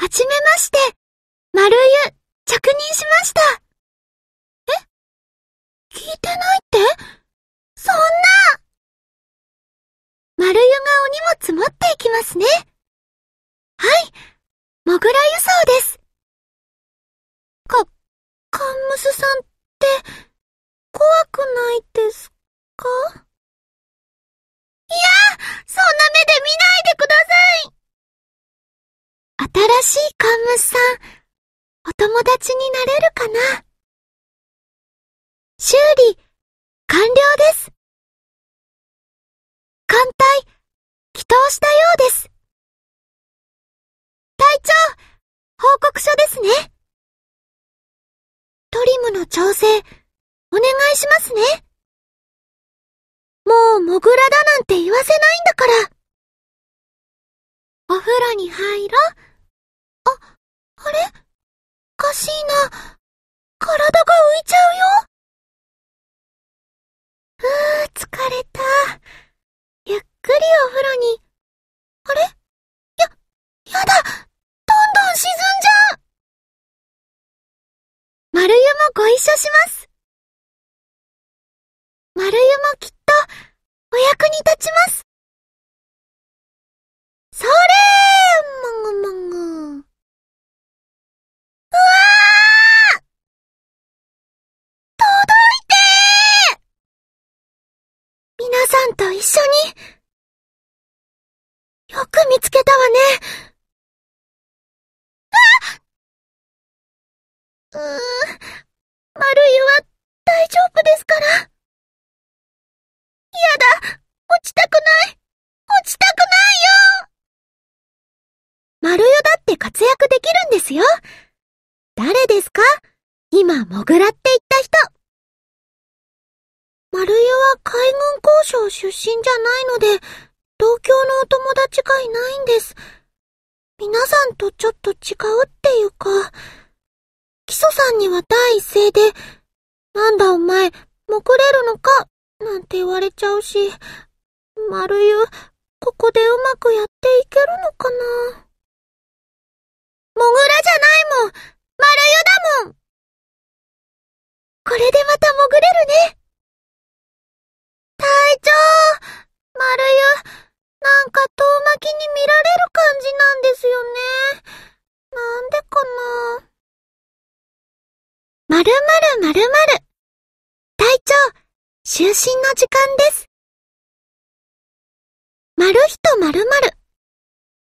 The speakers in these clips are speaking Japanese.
はじめまして、丸湯、着任しました。え聞いてないってそんな丸湯がお荷物持っていきますね。はい、モグラ輸送です。か、カンムスさんって、怖くないしいカンムスさん、お友達になれるかな修理、完了です。艦隊、祈祷したようです。隊長、報告書ですね。トリムの調整、お願いしますね。もう、モグラだなんて言わせないんだから。お風呂に入ろう。おかしいな。体が浮いちゃうよ。うー、疲れた。ゆっくりお風呂に。あれや、やだどんどん沈んじゃう丸湯もご一緒します丸湯もきっと、お役に立ちますそれーもぐもぐ。うーん、丸いは大丈夫ですから。やだ、落ちたくない、落ちたくないよ丸よだって活躍できるんですよ。誰ですか今、モグラって言った人。丸湯は海軍交渉出身じゃないので、同郷のお友達がいないんです。皆さんとちょっと違うっていうか、基礎さんには第一声で、なんだお前、もれるのかなんて言われちゃうし、丸湯、ここでうまくやっていけるのかなもぐらじゃないもん丸湯だもんまるまるまるまる。隊長、就寝の時間です。まるひとまるまる。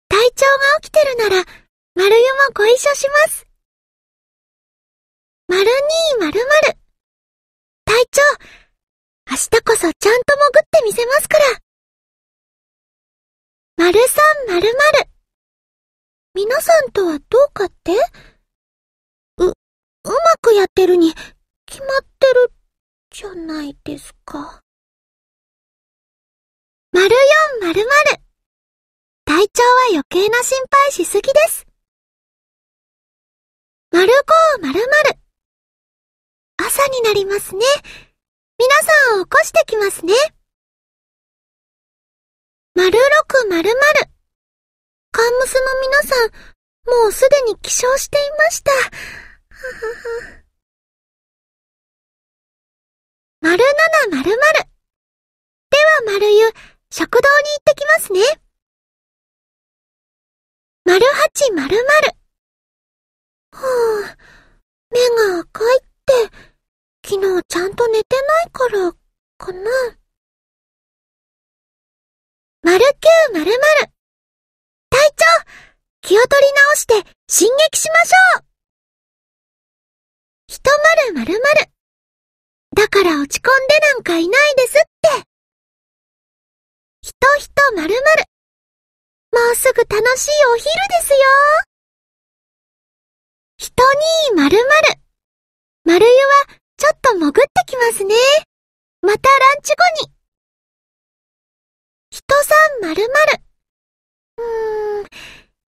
隊長が起きてるなら、まるもご一緒します。まるにまるまる。隊長、明日こそちゃんと潜ってみせますから。まるさんまるまる。皆さんとはどうかってうまくやってるに決まってるじゃないですか。丸四丸々体調は余計な心配しすぎです。丸五丸々朝になりますね。皆さんを起こしてきますね。丸六丸々カンムスの皆さん、もうすでに起床していました。まるまる。では丸ゆ、食堂に行ってきますね。丸八丸々。はぁ、あ、目が赤いって、昨日ちゃんと寝てないから、かな。丸9丸々。隊長、気を取り直して進撃しましょうまるまるまる。だから落ち込んでなんかいないですって。ひとひとまる。もうすぐ楽しいお昼ですよ。人に丸々。丸湯はちょっと潜ってきますね。またランチ後に。人さんまる。うーん、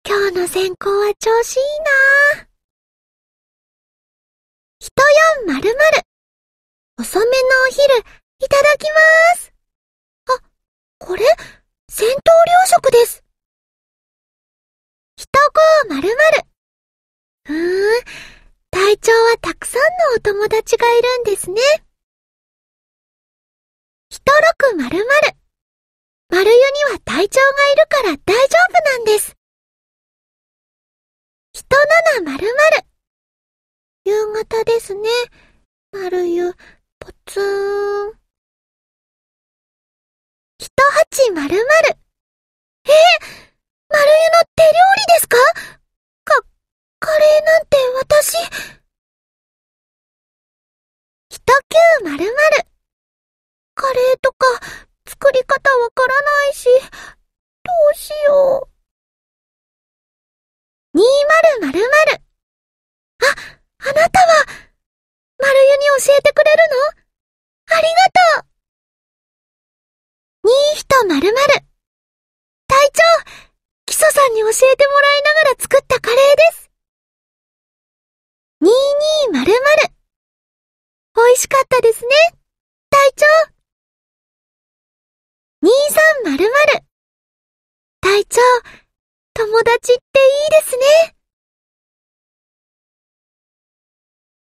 今日の先行は調子いいなぁ。人よまるまる。遅めのお昼、いただきます。あ、これ、戦闘糧食です。人こうまるまる。うーん、隊長はたくさんのお友達がいるんですね。人六まるまる。丸湯には隊長がいるから大丈夫なんです。人七まるまる。夕方ですね。丸湯、ぽつーん。一鉢丸々。えー、丸湯の手料理ですかか、カレーなんて私。一球丸々。カレーとか作り方わからないし、どうしよう。なたは、丸湯に教えてくれるのありがとうニーヒとまるまる。隊長、基礎さんに教えてもらいながら作ったカレーです。ニーニーまるまる。美味しかったですね、隊長。ニーさんまるまる。隊長、友達っていいですね。